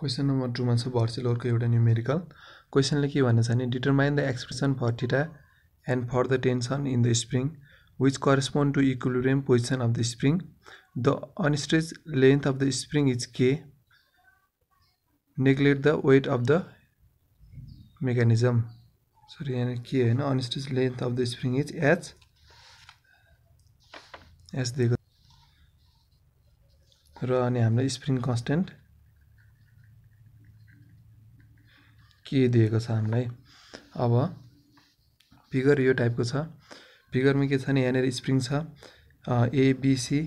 question number two में भर्चुअलहरूको एउटा numerical numerical question ने कि भाई determine the expression for theta and for the tension in the spring which correspond to equilibrium position of the spring the unstretch length of the spring is के neglect the weight of the mechanism sorry यहाँ के है unstretch length of the spring is H H देख रहा हमें spring constant के दिएको छ हामीलाई अब फिगर यो टाइपको छ फिगरमा के छ भने यहाँनिर स्प्रिङ छ एबिसी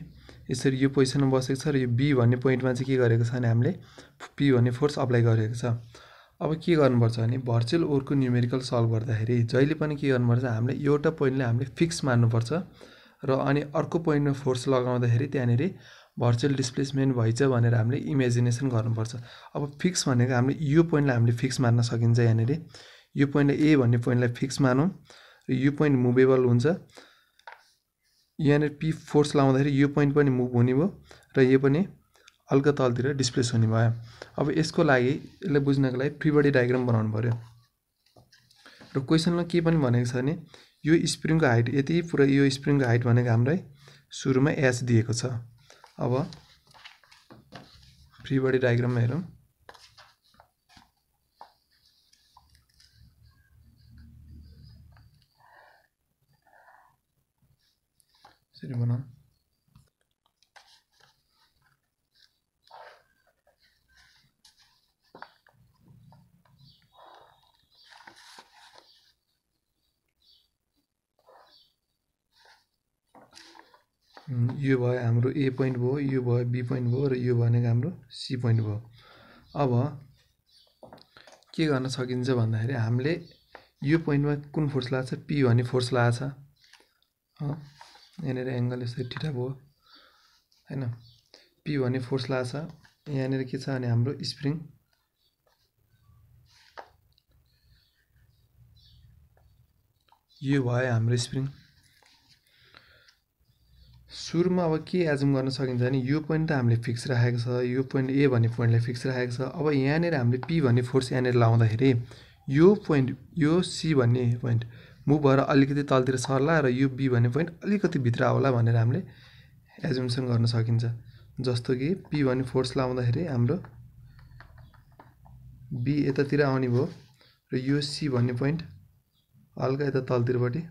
यसरी यो पोजिसनमा बसेको छ र यो बी भन्ने पोइन्टमा चाहिँ के गरेको छ भने हामीले पी भन्ने फोर्स अप्लाई गरेको छ अब के गर्नुपर्छ भने भर्चुअल ओरको न्युमेरिकल सल्भ गर्दाखेरि जहिले पनि के गर्नुपर्छ हामीले एउटा पोइन्टलाई हामीले फिक्स मान्नुपर्छ र अनि अर्को पोइन्टमा फोर्स लगाउँदाखेरि त्यहाँनिर भर्चुअल डिस्प्लेसमेन्ट भइन्छ भनेर हामीले इमेजिनेसन गर्नुपर्छ अब फिक्स भनेको हामीले यो पोइन्टलाई हामीले फिक्स मान्न सकिन्छ यहाँनिर यो पोइन्टलाई ए भन्ने पोइन्टलाई फिक्स मानौँ र यो पोइन्ट मुभेबल हुन्छ यहाँनिर पी फोर्स लाउँदाखेरि यो पोइन्ट पनि मुभ हुने भयो र यो पनि हल्का तलतिर डिस्प्लेस हुने भयो अब यसको लागि यसलाई बुझ्नको लागि फ्री डायग्राम बनाउनु पऱ्यो र क्वेसनमा के पनि भनेको छ भने यो स्प्रिङको हाइट यति पुरा यो स्प्रिङको हाइट भनेको हामीलाई सुरुमा एच दिएको छ अब फ्री बडी डाइग्राम हेरौँ यसरी बनाऊ यो भयो हाम्रो ए पोइन्ट भयो यो भयो बी पोइन्ट भयो र यो भनेको हाम्रो सी पोइन्ट भयो अब के गर्न सकिन्छ भन्दाखेरि हामीले यो पोइन्टमा कुन फोर्स लाग्छ पी भन्ने फोर्स लाग्छ यहाँनिर एङ्गल यसरी ठिटा भयो होइन पी भन्ने फोर्स लाग्छ यहाँनिर के छ भने हाम्रो स्प्रिङ यो भयो हाम्रो स्प्रिङ सुरुमा अब के एजुम गर्न सकिन्छ भने यो पोइन्ट त हामीले फिक्स राखेको छ यो पोइन्ट ए भन्ने पोइन्टलाई फिक्स राखेको छ अब यहाँनिर हामीले पी भन्ने फोर्स यहाँनिर लाउँदाखेरि यो पोइन्ट यो सी भन्ने पोइन्ट मुभ भएर अलिकति तलतिर सर्ला र यो बी भन्ने पोइन्ट अलिकति भित्र आउला भनेर हामीले एजुम्सन गर्न सकिन्छ जस्तो कि पी भन्ने फोर्स लाउँदाखेरि हाम्रो बी यतातिर आउने भयो र यो सी भन्ने पोइन्ट हल्का यता तलतिरपट्टि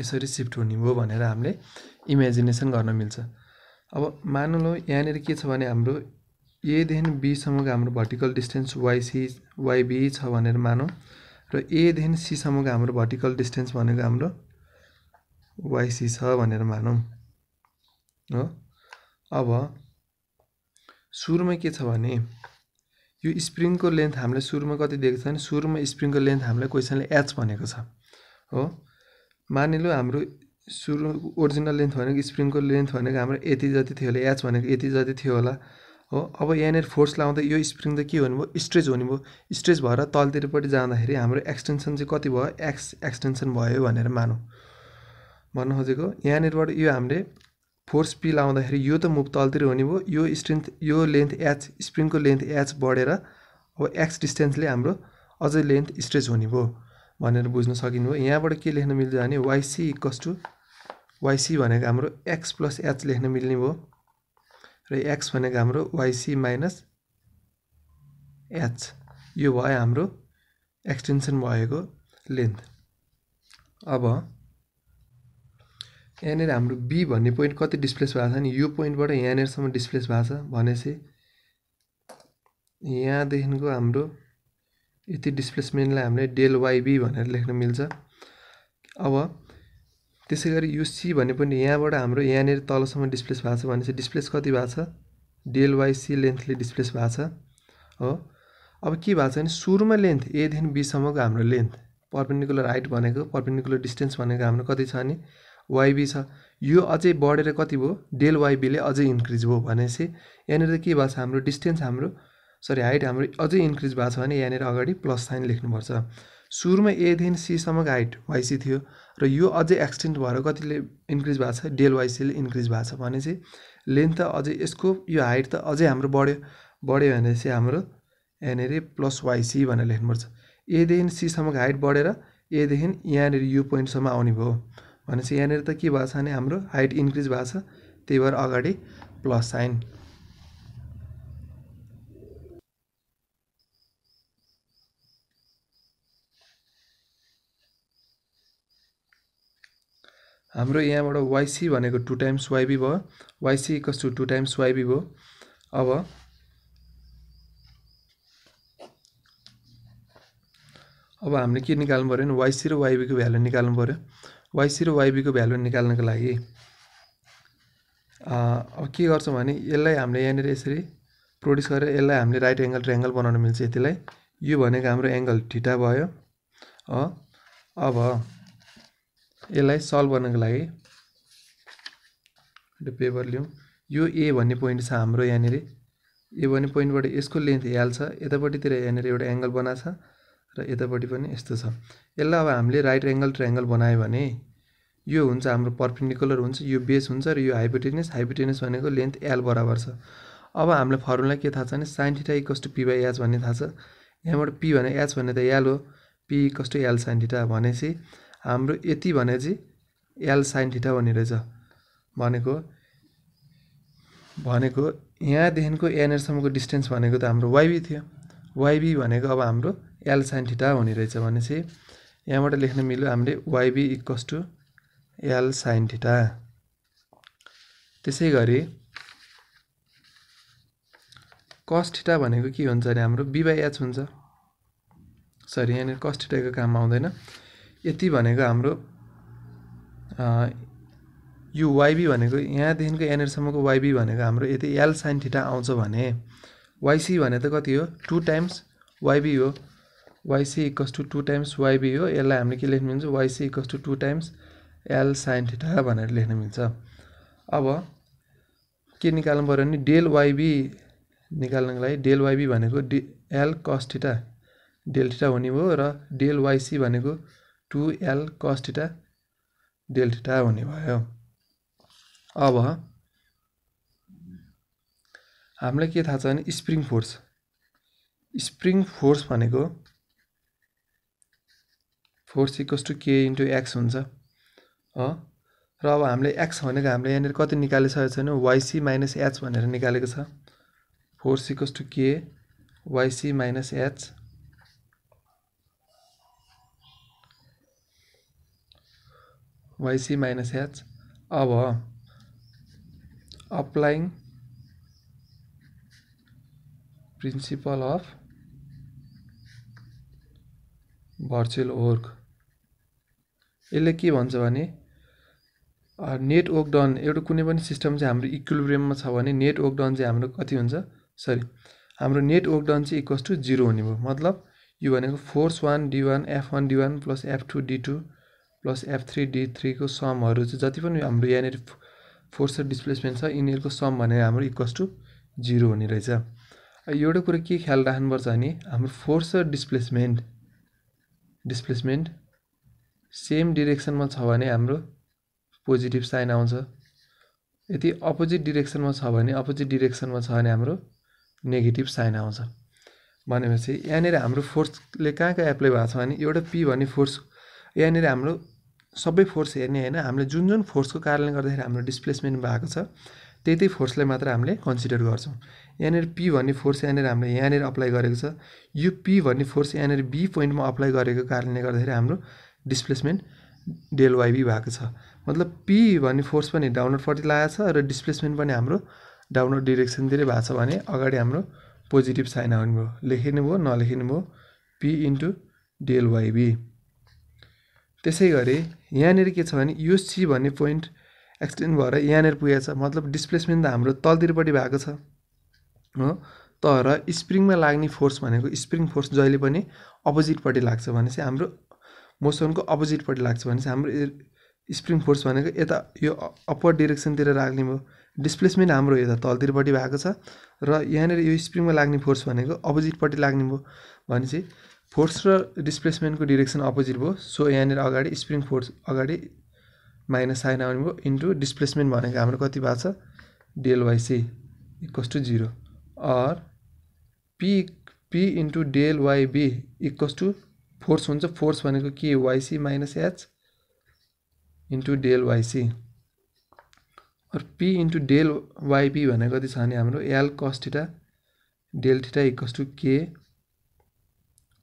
यसरी सिफ्ट हुने हो भनेर हामीले इमेजिनेसन गर्न मिल्छ अब लौ यहाँनिर के छ भने हाम्रो एदेखि बीसम्मको हाम्रो भर्टिकल डिस्टेन्स वाइसी वाइबी छ भनेर मानौँ र एदेखि सीसम्मको हाम्रो भर्टिकल डिस्टेन्स भनेको हाम्रो वाइसी छ भनेर मानौँ हो अब सुरुमा के छ भने यो स्प्रिङको लेन्थ हामीलाई सुरुमा कति दिएको छ भने सुरुमा स्प्रिङको लेन्थ हामीलाई क्वेसनले एच भनेको छ हो मानिलो हाम्रो सुरु ओरिजिनल लेन्थ भनेको स्प्रिङको लेन्थ भनेको हाम्रो यति जति थियो होला एच भनेको यति जति थियो होला हो अब यहाँनिर फोर्स लाउँदा यो स्प्रिङ त के हुने भयो स्ट्रेच हुने भयो स्ट्रेच भएर तलतिरपट्टि जाँदाखेरि हाम्रो एक्सटेन्सन चाहिँ कति भयो एक्स एक्सटेन्सन भयो भनेर मानौँ भन्नु खोजेको यहाँनिरबाट यो हामीले फोर्स पी लाउँदाखेरि यो त मुभ तलतिर हुने भयो यो स्ट्रेन्थ यो लेन्थ एच स्प्रिङको लेन्थ एच बढेर अब एक्स डिस्टेन्सले हाम्रो अझै लेन्थ स्ट्रेच हुने भयो भनेर बुझ्न सकिनु हो यहाँबाट के लेख्न मिल्छ भने वाइसी इक्वस टु वाइसी भनेको हाम्रो एक्स प्लस एच लेख्न मिल्ने भयो र एक्स भनेको हाम्रो वाइसी माइनस एच यो भयो हाम्रो एक्सटेन्सन भएको लेन्थ अब यहाँनिर हाम्रो बी भन्ने पोइन्ट कति डिस्प्लेस भएको छ नि यो पोइन्टबाट यहाँनिरसम्म डिस्प्लेस भएको छ भनेपछि यहाँदेखिको हाम्रो यति डिस्प्लेसमेन्टलाई हामीले डेल वाइबी भनेर लेख्न मिल्छ अब त्यसै गरी यो सी भने पनि यहाँबाट हाम्रो यहाँनिर तलसम्म डिस्प्लेस भएको छ भनेपछि डिस्प्लेस कति भएको छ डेल वाई सी लेन्थले डिस्प्लेस भएको छ हो अब के भएको छ भने सुरुमा लेन्थ एदेखि बीसम्मको हाम्रो लेन्थ पर्पेन्डिकुलर हाइट भनेको पर्पेन्डिकुलर डिस्टेन्स भनेको हाम्रो कति छ भने वाइबी छ यो अझै बढेर कति भयो डेल वाइबीले अझै इन्क्रिज भयो भनेपछि यहाँनिर के भएको छ हाम्रो डिस्टेन्स हाम्रो सरी हाइट हाम्रो अझै इन्क्रिज भएको छ भने यहाँनिर अगाडि प्लस साइन लेख्नुपर्छ सुरुमा एदेखि सीसम्मको हाइट वाइसी थियो र यो अझै एक्सटेन्ड भएर कतिले इन्क्रिज भएको छ डेल वाइसीले इन्क्रिज भएको छ भने चाहिँ लेन्थ त अझै यसको यो हाइट त अझै हाम्रो बढ्यो बढ्यो भने चाहिँ हाम्रो यहाँनिर प्लस वाइसी भनेर लेख्नुपर्छ एदेखि सीसम्मको हाइट बढेर एदेखि यहाँनिर यो पोइन्टसम्म आउने भयो भनेपछि यहाँनिर त के भएको छ भने हाम्रो हाइट इन्क्रिज भएको छ त्यही भएर अगाडि प्लस साइन हाम्रो यहाँबाट वाइसी भनेको टु टाइम्स वाइबी भयो Y C equals to two times Y B भयो अब अब हामीले के निकाल्नु पऱ्यो भने वाइसी र वाइबीको भ्यालु निकाल्नु पऱ्यो वाइसी र वाइबीको भ्यालु निकाल्नको लागि अब के गर्छौँ भने यसलाई हामीले यहाँनिर यसरी प्रोड्युस गरेर यसलाई हामीले राइट एङ्गल ट्रेङ्गल बनाउनु मिल्छ यतिलाई यो भनेको हाम्रो एङ्गल ठिटा भयो अब यसलाई सल्भ गर्नको लागि एउटा पेपर लिउँ यो ए भन्ने पोइन्ट छ हाम्रो यहाँनिर ए भन्ने पोइन्टबाट यसको लेन्थ एल छ यतापट्टितिर यहाँनिर एउटा एङ्गल बनाएको छ र यतापट्टि पनि यस्तो छ यसलाई अब हामीले राइट एङ्गल ट्रेङ्गल बनायो भने यो हुन्छ हाम्रो पर्पेन्डिकुलर हुन्छ यो बेस हुन्छ र यो हाइपोटेनियस हाइपोटेनियस भनेको लेन्थ एल बराबर छ अब हामीलाई फर्मुला के थाहा छ भने sine theta equals to P by H भन्ने थाहा छ यहाँबाट पी भने एच भने त एल हो P equals to L sine theta भनेपछि हाम्रो यति भने चाहिँ एल साइन ठिटा भन्ने रहेछ भनेको भनेको यहाँदेखिको एनएरसम्मको डिस्टेन्स भनेको त हाम्रो वाइबी थियो वाइबी भनेको अब हाम्रो एल साइन ठिटा हुने रहेछ भनेपछि यहाँबाट लेख्न मिल्यो हामीले Y B equals to L sine theta त्यसै गरी कस्टिटा भनेको के हुन्छ भने हाम्रो एच हुन्छ सरी यहाँनिर कस्टिटाको काम आउँदैन यति भनेको हाम्रो यो वाइबी भनेको यहाँदेखिको यहाँनिरसम्मको वाइबी भनेको हाम्रो यदि एल साइन थिटा आउँछ भने वाइसी भने त कति हो टु टाइम्स वाइबी हो Y C equals to two times Y B हो यसलाई हामीले के लेख्नु मिल्छ Y C equals to two times L sine theta भनेर लेख्न मिल्छ अब के निकाल्नु पऱ्यो भने डेल वाइबी निकाल्नको लागि डेल वाइबी भनेको डि एल कस्टिटा डेल ठिटा हुने भयो र डेल वाइसी भनेको two L cos theta del theta हुने भयो अब हामीलाई के थाहा छ भने स्प्रिङ फोर्स स्प्रिङ फोर्स भनेको force equals to K into X हुन्छ हो र अब हामीले एक्स भनेको हामीले यहाँनिर कति निकालिसकेको छैन वाइसी माइनस एच भनेर निकालेको छ force equals to K Y C minus H Y C minus H अब applying principle of virtual work यसले के भन्छ भने नेट डन एउटा कुनै पनि सिस्टम चाहिँ हाम्रो इक्विलिब्रियममा छ भने नेट वर्क डन चाहिँ हाम्रो कति हुन्छ सरी हाम्रो नेट वर्क डन चाहिँ इक्वस टु जिरो हुने भयो मतलब यो भनेको force one D one F one D one plus F two D two plus F three D थ्रीको समहरू चाहिँ जति पनि हाम्रो यहाँनिर फोर्स र डिस्प्लेसमेन्ट छ यिनीहरूको सम भनेर हाम्रो इक्वल्स टु जिरो हुने रहेछ एउटा कुरो के ख्याल राख्नुपर्छ भने हाम्रो फोर्स र डिस्प्लेसमेन्ट डिस्प्लेसमेन्ट सेम डिरेक्सनमा छ भने हाम्रो पोजिटिभ साइन आउँछ यदि अपोजिट डिरेक्सनमा छ भने अपोजिट डिरेक्सनमा छ भने हाम्रो नेगेटिभ साइन आउँछ भनेपछि यहाँनिर हाम्रो फोर्सले कहाँ कहाँ एप्लाई भएको छ भने एउटा पी भन्ने फोर्स यहाँनिर हाम्रो सबै फोर्स हेर्ने होइन हामीले जुन जुन फोर्सको कारणले गर्दाखेरि हाम्रो डिस्प्लेसमेन्ट भएको छ त्यही त्यही फोर्सलाई मात्र हामीले कन्सिडर गर्छौँ यहाँनिर पी भन्ने फोर्स यहाँनिर हामीले यहाँनिर अप्लाई गरेको छ यो पी भन्ने फोर्स यहाँनिर बी पोइन्टमा अप्लाई गरेको कारणले गर्दाखेरि हाम्रो डिस्प्लेसमेन्ट डेल वाइबी भएको छ मतलब पी भन्ने फोर्स पनि डाउनलोडपट्टि लागेको छ र डिस्प्लेसमेन्ट पनि हाम्रो डाउनलोड डिरेक्सनतिरै भएको छ भने अगाडि हाम्रो पोजिटिभ साइन आउनुभयो लेखिनु भयो नलेखिनु भयो पी इन्टु डेल वाइबी त्यसै गरी यहाँनिर के छ भने यो सी भन्ने पोइन्ट एक्सटेन्ड भएर यहाँनिर पुगेछ मतलब डिस्प्लेसमेन्ट त हाम्रो तलतिरपट्टि भएको छ हो तर स्प्रिङमा लाग्ने फोर्स भनेको स्प्रिङ फोर्स जहिले पनि अपोजिटपट्टि लाग्छ भने चाहिँ हाम्रो मोसनको अपोजिटपट्टि लाग्छ भने चाहिँ हाम्रो स्प्रिङ फोर्स भनेको यता यो अप्पर डिरेक्सनतिर लाग्ने भयो डिस्प्लेसमेन्ट हाम्रो यता तलतिरपट्टि भएको छ र यहाँनिर यो स्प्रिङमा लाग्ने फोर्स भनेको अपोजिटपट्टि लाग्ने भयो भने चाहिँ फोर्स र डिस्प्लेसमेन्टको डिरेक्सन अपोजिट भयो सो यहाँनिर अगाडि स्प्रिङ फोर्स अगाडि माइनस साइन आउने भयो इन्टु डिस्प्लेसमेन्ट भनेको हाम्रो कति भएको छ D L Y C equals to zero or P P into D L Y B equals to force हुन्छ फोर्स भनेको K Y C minus H into C अरू पी इन्टु डेल वाइपी भनेको कति छ भने हाम्रो L cos theta del theta equals to K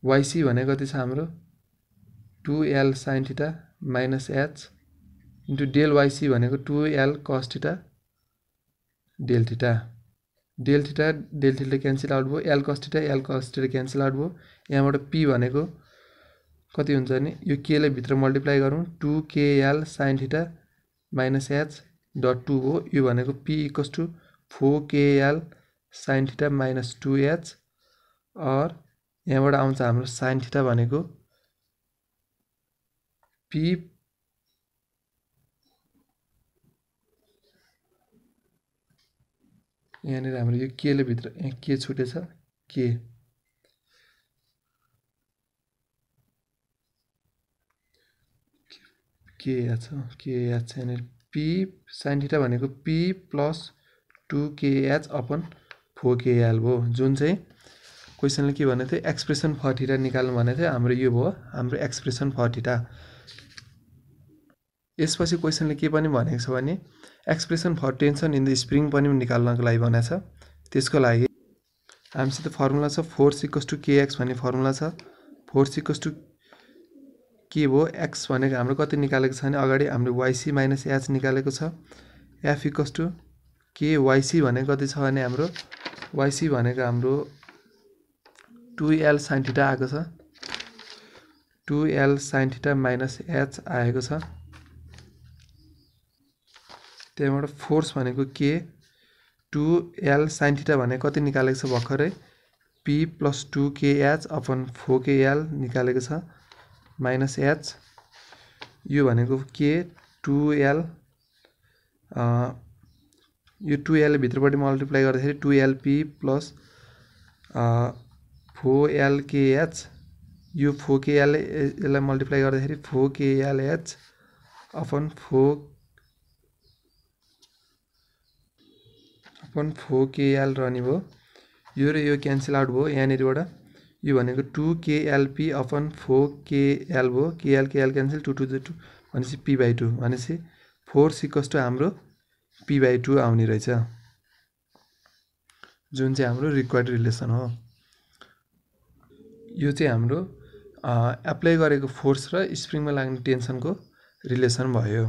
Y C भने कति छ हाम्रो two L sine theta minus H into del Y C भनेको two L cos theta del theta del theta del theta cancel out भयो L cos theta L cos theta cancel out भयो यहाँबाट P भनेको कति हुन्छ भने यो केलाई भित्र मल्टिप्लाई गरौँ two K L sine theta minus H dot two हो यो भनेको P equals to four K L sine theta minus two H or यहाँबाट आउँछ हाम्रो साइन थिटा भनेको पी यहाँनिर हाम्रो यो केले भित्र के छुटेछ के के याद छ के याद छ यहाँनिर पी साइन थिटा भनेको P plus two K upon four K L, हो जुन चाहिँ क्वेसनले के भनेको थियो एक्सप्रेसन फर निकाल्नु भनेको थियो हाम्रो यो भयो हाम्रो एक्सप्रेसन फर यसपछि क्वेसनले के पनि भनेको छ भने expression for tension in the spring पनि निकाल्नको लागि भनेको छ त्यसको लागि हामीसित फर्मुला छ फोर्स इक्वस टु केएक्स भन्ने फर्मुला छ फोर्स इक्वस टु के भयो एक्स भनेको हाम्रो कति निकालेको छ भने अगाडि हाम्रो वाइसी माइनस एच निकालेको छ एफ इक्वस टु के वाइसी भनेको कति छ भने हाम्रो वाइसी भनेको हाम्रो टु एल साइन थिटा आएको छ two L sine theta minus H आएको छ त्यहाँबाट फोर्स भनेको के टु एल साइन थिटा भने कति निकालेको छ भर्खरै P plus two K H upon four K L निकालेको छ माइनस एच यो भनेको के टु एल यो टु एल भित्रपट्टि मल्टिप्लाई गर्दाखेरि टु एलपी प्लस फोएलकेएच यो फोकेएल यसलाई मल्टिप्लाई गर्दाखेरि four K L H K L H upon four upon four K L K L रहने भयो यो र यो क्यान्सल आउट भयो यहाँनिरबाट यो भनेको two K L P upon four K L भयो K L K L cancel two two two भनेपछि पी बाई टू भनेपछि फोर सिक्स टू हाम्रो पी बाई टू आउने रहेछ जुन चाहिँ हाम्रो रिक्वायर्ड रिलेसन हो यो चाहिँ हाम्रो एप्लाई गरेको फोर्स र स्प्रिङमा लाग्ने टेन्सनको रिलेसन भयो